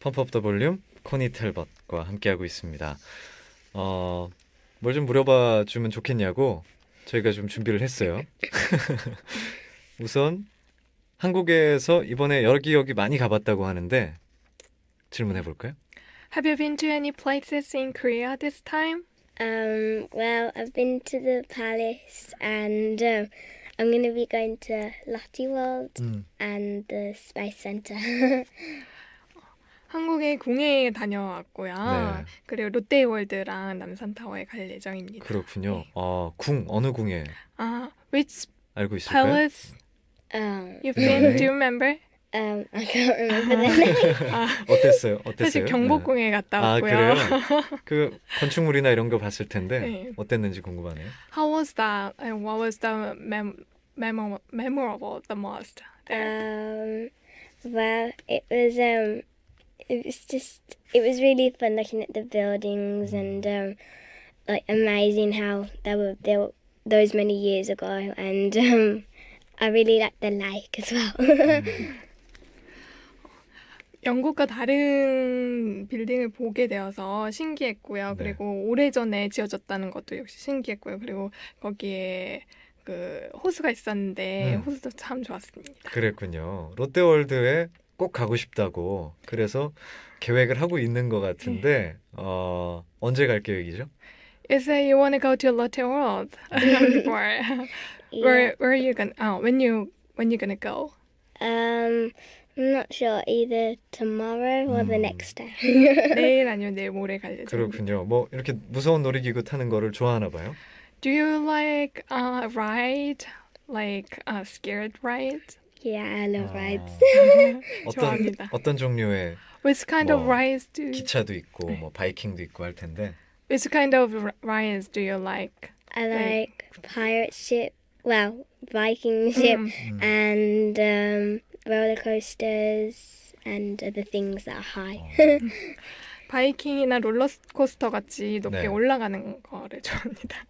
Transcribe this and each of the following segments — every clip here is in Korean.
펌프업 더 볼륨 코니 텔벗과 함께하고 있습니다. 어, 뭘 좀 물어봐 주면 좋겠냐고 저희가 좀 준비를 했어요. 우선 한국에서 이번에 여러 기억이 많이 가봤다고 하는데 질문해 볼까요? Have you been to any places in Korea this time? Um, well, I've been to the palace and um, I'm going to be going to Lottie World mm. and the Spice Center. 한국의 공해에 다녀왔고요. 네. 그리고 롯데월드랑 남산타워에 갈 예정입니다. 그렇군요. 네. 아, 궁 어느 궁에? 아, which 알고 있을까요? Palace um, you've been? Do you remember? Um, I can't remember. 아, 어땠어요? 어땠어요? 사실 경복궁에 네. 갔다 왔고요. 아, 그래요? 그 건축물이나 이런 거 봤을 텐데 네. 어땠는지 궁금하네요. How was that? And what was the mem memorable the most there? Um, well, it was um. it was just it was really fun looking at the buildings and um, like amazing how they were built those many years ago and um, I really like the lake as well. 영국과 다른 빌딩을 보게 되어서 신기했고요. 그리고 네. 오래전에 지어졌다는 것도 역시 신기했고요. 그리고 거기에 그 호수가 있었는데 음. 호수도 참 좋았습니다. 그랬군요. 롯데월드에 꼭 가고 싶다고 그래서 계획을 하고 있는 것 같은데 어, 언제 갈 계획이죠? You say you want to go to Lotte World. where where are you gonna? Oh, when you when you gonna go? Um, I'm not sure either tomorrow or the next day. 내일 아니면 내일 모레 갈 예정. 그렇군요. 뭐 이렇게 무서운 놀이기구 타는 거를 좋아하나 봐요. Do you like uh, ride? Like a uh, scared ride? Yeah, I love rides. 어떤 좋아합니다. 어떤 종류의 Which kind of rides do 기차도 있고 뭐 바이킹도 있고 할 텐데 Which kind of rides do you like? I like pirate ship, well, Viking mm. ship, mm. and um, roller coasters and other things that are high. Oh. 바이킹이나 롤러코스터 같이 높게 네. 올라가는 거를 좋아합니다.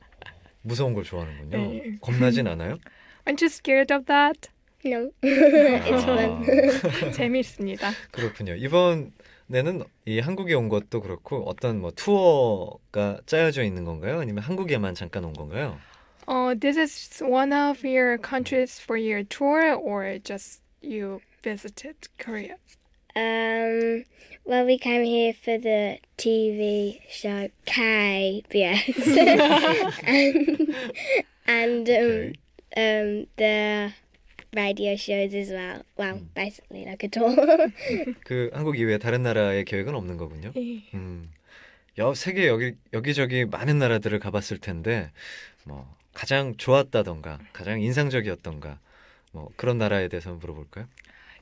무서운 걸 좋아하는군요. 겁나진 않아요? Aren't you scared of that? No. It's fun. 습니다 그렇군요. 이번에는 이 한국에 온 것도 그렇고 어떤 뭐 투어가 짜여져 있는 건가요? 아니면 한국에만 잠깐 온 건가요? Oh, this is one of your countries for your tour, or just you visited Korea? Um, well, we came here for the TV show KBS, and, and um, okay. um, the radio shows as well. Well, 음. basically like a tour. 그 한국 이외에 다른 나라의 계획은 없는 거군요. 네. 음. 여 세계 여기 여기저기 많은 나라들을 가봤을 텐데 뭐 가장 좋았다던가 가장 인상적이었던가 뭐 그런 나라에 대해서 물어볼까요?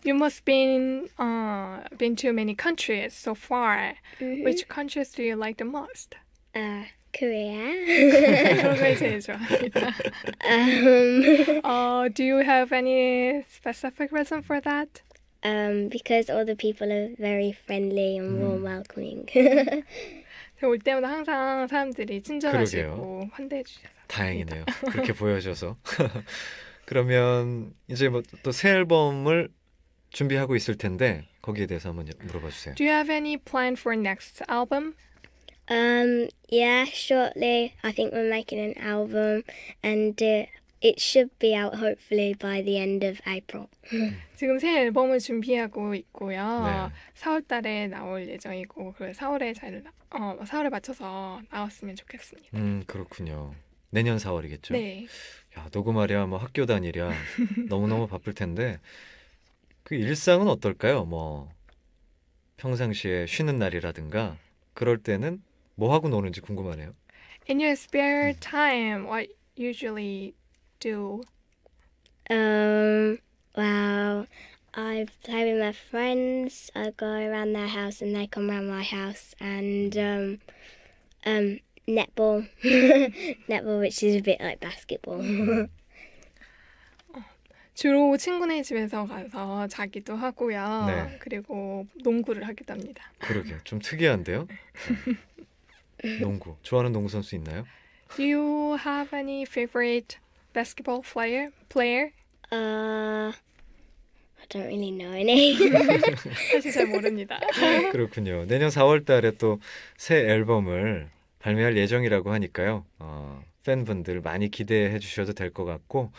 You must been uh, been to many countries so far. Mm-hmm. Which countries do you like the most? Uh, Korea. 그거 제일 좋아. um, Do you have any specific reason for that? Um, because all the people are very friendly and mm. warm welcoming. 올 때마다 항상 사람들이 친절하시고 환대해 주셔서 다행이네요. 그렇게 보여줘서 그러면 이제 뭐 앨범을 준비하고 있을 텐데 거기에 대해서 한번 물어봐 주세요. Do you have any plan for next album? Um, yeah, shortly. I think we're making an album and do uh, It should be out hopefully by the end of April. 지금 새 앨범을 준비하고 있고요. 네. 4월달에 나올 예정이고 그 4월에 잘 어, 4월에 맞춰서 나왔으면 좋겠습니다. 음 그렇군요. 내년 4월이겠죠. 네. 야 녹음하랴 뭐 학교 다니랴 너무 너무 바쁠 텐데 그 일상은 어떨까요? 뭐 평상시에 쉬는 날이라든가 그럴 때는 뭐 하고 노는지 궁금하네요. In your spare time, what usually do? Um, well, I play with my friends. I go around their house and they come around my house and um, um, netball, netball, which is a bit like basketball. 주로 친구네 집에서 가서 자기도 하고요. 네. 그리고 농구를 하겠답니다. 그러게요. 좀 특이한데요. 농구 좋아하는 농구 선수 있나요? Do you have any favorite basketball player? Player? Uh, I don't really know any. 사실 잘 모릅니다. 그렇군요. 내년 4월달에 또 새 앨범을 발매할 예정이라고 하니까요. 어, 팬분들 많이 기대해 주셔도 될 것 같고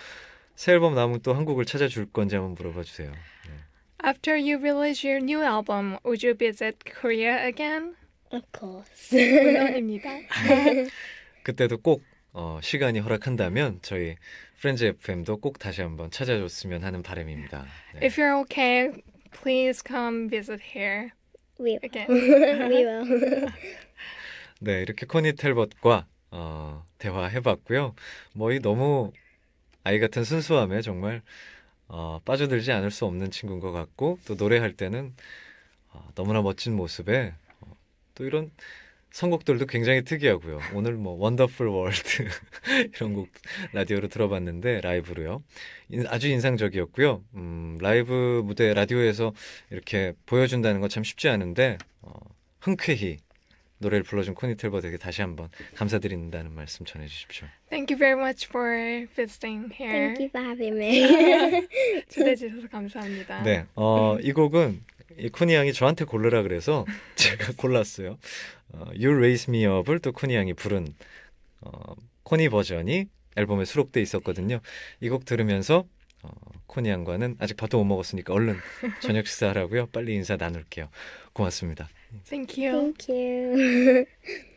새 앨범 남은 또 한국을 찾아줄 건지 한번 물어봐 주세요. 네. After you release your new album, would you visit Korea again? Of course. 물론입니다. 그때도 꼭 어, 시간이 허락한다면 저희 프렌즈 FM도 꼭 다시 한번 찾아줬으면 하는 바람입니다. 네. If you're okay, please come visit here. We will. We will. 네, 이렇게 코니 텔벗과 어, 대화해봤고요. 뭐이 너무 아이 같은 순수함에 정말 어, 빠져들지 않을 수 없는 친구인 것 같고 또 노래할 때는 어, 너무나 멋진 모습에 어, 또 이런 선곡들도 굉장히 특이하고요. 오늘 뭐 원더풀 월드 이런 곡 라디오로 들어봤는데 라이브로요. 아주 인상적이었고요. 음, 라이브 무대 라디오에서 이렇게 보여준다는 건참 쉽지 않은데 어, 흔쾌히 노래를 불러준 코니 텔버에게 다시 한번 감사드린다는 말씀 전해주십시오. Thank you very much for visiting here. Thank you for having me. 초대해 주셔서 감사합니다. 네, 어, 이 곡은 이 쿠니 양이 저한테 고르라 그래서 제가 골랐어요. 어, You Raise Me Up을 또 쿠니 양이 부른 어, 코니 버전이 앨범에 수록돼 있었거든요. 이 곡 들으면서 어, 코니 양과는 아직 밥도 못 먹었으니까 얼른 저녁 식사하라고요. 빨리 인사 나눌게요. 고맙습니다. Thank you. Thank you.